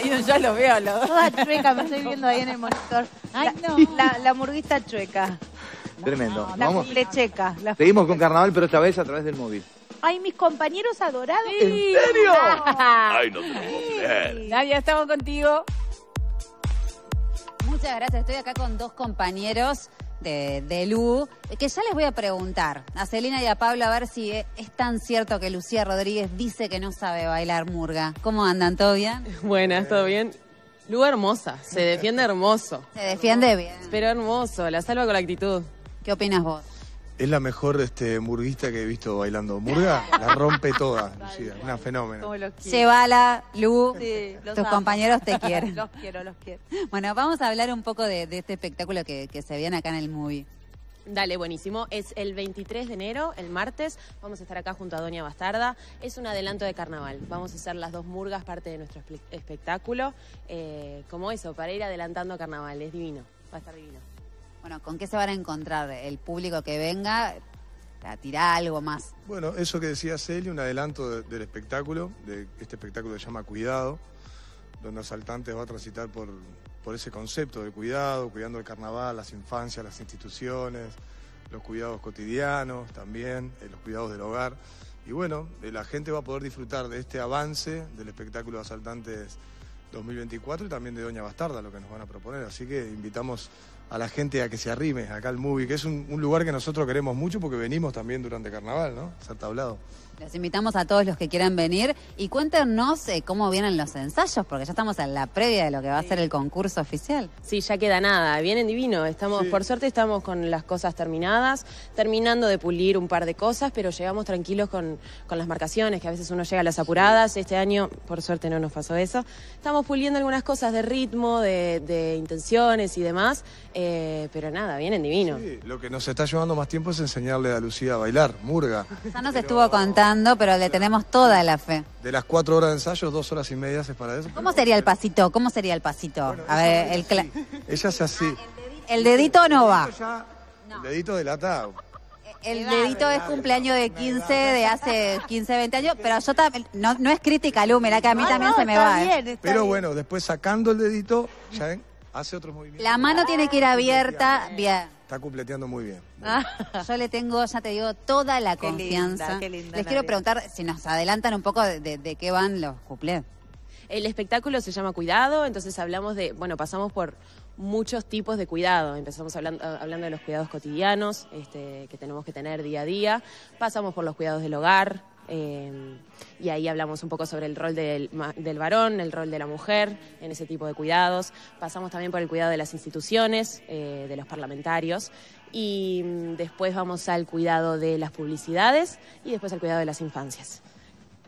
Yo ya lo veo. Lo... Toda chueca, me estoy viendo ahí en el monitor. Ay, no. La, la chueca. Tremendo. No, la Vamos. Seguimos con carnaval, pero esta vez a través del móvil. Ay, mis compañeros adorados. ¿En serio? Ah. Ay, no te puedo Nadia, estamos contigo. Muchas gracias. Estoy acá con dos compañeros de, Lu, que ya les voy a preguntar a Celina y a Pablo a ver si eh, es tan cierto que Lucía Rodríguez dice que no sabe bailar murga. ¿Cómo andan? ¿Todo bien? Buenas, ¿todo bien? Lu hermosa, se defiende hermoso. Se defiende bien. Pero hermoso, la salva con la actitud. ¿Qué opinas vos? Es la mejor este, murguista que he visto bailando. Murga la rompe toda, Lucía. Una fenómeno. Llévala, Lu. Eh, tus compañeros te quieren. los quiero, los quiero. Bueno, vamos a hablar un poco de, este espectáculo que, se viene acá en el movie. Dale, buenísimo. Es el 23 de enero, el martes. Vamos a estar acá junto a Doña Bastarda. Es un adelanto de carnaval. Vamos a hacer las dos murgas, parte de nuestro espectáculo. Eh, como eso, para ir adelantando carnaval. Es divino. Va a estar divino. Bueno, ¿con qué se van a encontrar el público que venga? a tirar algo más. Bueno, eso que decía Celia, un adelanto del espectáculo, de este espectáculo se llama Cuidado, donde Asaltantes va a transitar por, por ese concepto de cuidado, cuidando el carnaval, las infancias, las instituciones, los cuidados cotidianos también, eh, los cuidados del hogar. Y bueno, eh, la gente va a poder disfrutar de este avance del espectáculo de Asaltantes 2024 y también de Doña Bastarda, lo que nos van a proponer. Así que invitamos a la gente a que se arrime acá al movie, que es un, lugar que nosotros queremos mucho porque venimos también durante carnaval, ¿no? ha tablado. Los invitamos a todos los que quieran venir y cuéntenos eh, cómo vienen los ensayos, porque ya estamos en la previa de lo que va a ser el concurso oficial. Sí, ya queda nada, vienen divino. Estamos, por suerte estamos con las cosas terminadas, terminando de pulir un par de cosas, pero llegamos tranquilos con, con las marcaciones, que a veces uno llega a las apuradas. Este año, por suerte, no nos pasó eso. Estamos puliendo algunas cosas de ritmo, de, intenciones y demás. Eh, pero nada, vienen divino Sí, lo que nos está llevando más tiempo es enseñarle a Lucía a bailar, murga. Ya nos estuvo contando, pero le tenemos toda la fe. De las cuatro horas de ensayo, dos horas y media es para eso. ¿Cómo sería el pasito? ¿Cómo sería el pasito? a ver, el Ella es así. Ah, el, dedito... no va. El dedito, El dedito es cumpleaños de 15, de hace 15, 20 años, pero yo también, no, es crítica, Lu, mirá que a mí también se me va. Eh. pero bueno, después sacando el dedito, ya hace otros bien. La mano tiene que ir abierta, bien. Está cumpleteando muy bien. Ah, yo le tengo, ya te digo, toda la confianza. Les quiero preguntar si nos adelantan un poco de, qué van los cuplés. El espectáculo se llama Cuidado, entonces hablamos de, bueno, pasamos por muchos tipos de cuidado. Empezamos ah, hablando, de los cuidados cotidianos este, que tenemos que tener día a día, pasamos por los cuidados del hogar, Em, y ahí hablamos un poco sobre el rol del, del, varón, el rol de la mujer en ese tipo de cuidados. Pasamos también por el cuidado de las instituciones, eh, de los parlamentarios. Y mm, después vamos al cuidado de las publicidades y después al cuidado de las infancias.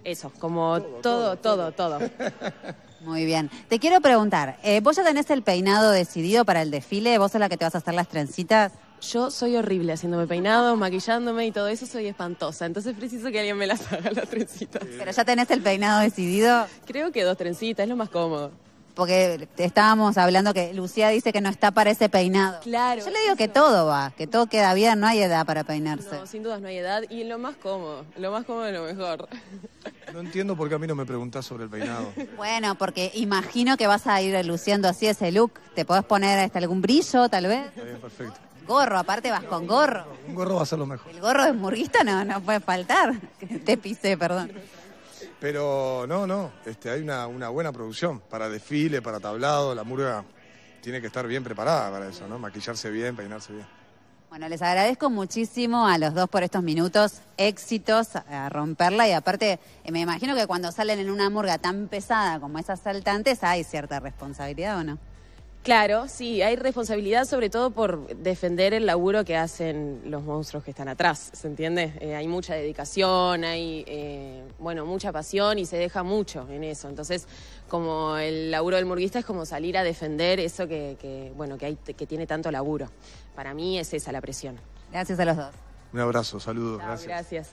Eso, como todo, todo, todo. Muy bien. Te quiero preguntar, eh, ¿vos ya tenés el peinado decidido para el desfile? ¿Vos es la que te vas a hacer las trencitas? yo soy horrible haciéndome peinado, maquillándome y todo eso, soy espantosa. Entonces preciso que alguien me las haga, las trencitas. ¿Pero ya tenés el peinado decidido? Creo que dos trencitas, es lo más cómodo. Porque estábamos hablando que Lucía dice que no está para ese peinado. Claro. Yo le digo que todo va, que todo queda bien, no hay edad para peinarse. sin dudas no hay edad y lo más cómodo, lo más cómodo es lo mejor. No entiendo por qué a mí no me preguntás sobre el peinado. Bueno, porque imagino que vas a ir luciendo así ese look. ¿Te podés poner hasta este, algún brillo, tal vez? Está bien, perfecto. Gorro, aparte vas con gorro. Un gorro va a ser lo mejor. El gorro de murguista no, no puede faltar. Te pisé, perdón. Pero no, no, este, hay una, una buena producción para desfile, para tablado, la murga tiene que estar bien preparada para eso, ¿no? Maquillarse bien, peinarse bien. Bueno, les agradezco muchísimo a los dos por estos minutos, éxitos, a romperla y aparte eh, me imagino que cuando salen en una murga tan pesada como esas saltantes, hay cierta responsabilidad o no. Claro, sí, hay responsabilidad sobre todo por defender el laburo que hacen los monstruos que están atrás, ¿se entiende? Eh, hay mucha dedicación, hay, eh, bueno, mucha pasión y se deja mucho en eso. Entonces, como el laburo del murguista es como salir a defender eso que, bueno, que, hay, que tiene tanto laburo. Para mí es esa la presión. Gracias a los dos. Un abrazo, saludos, gracias. Gracias.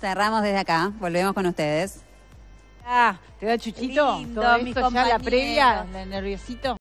Cerramos desde acá, volvemos con ustedes. Ah, ¿te da chuchito? Lindo, Todo esto ya la previa, nerviosito.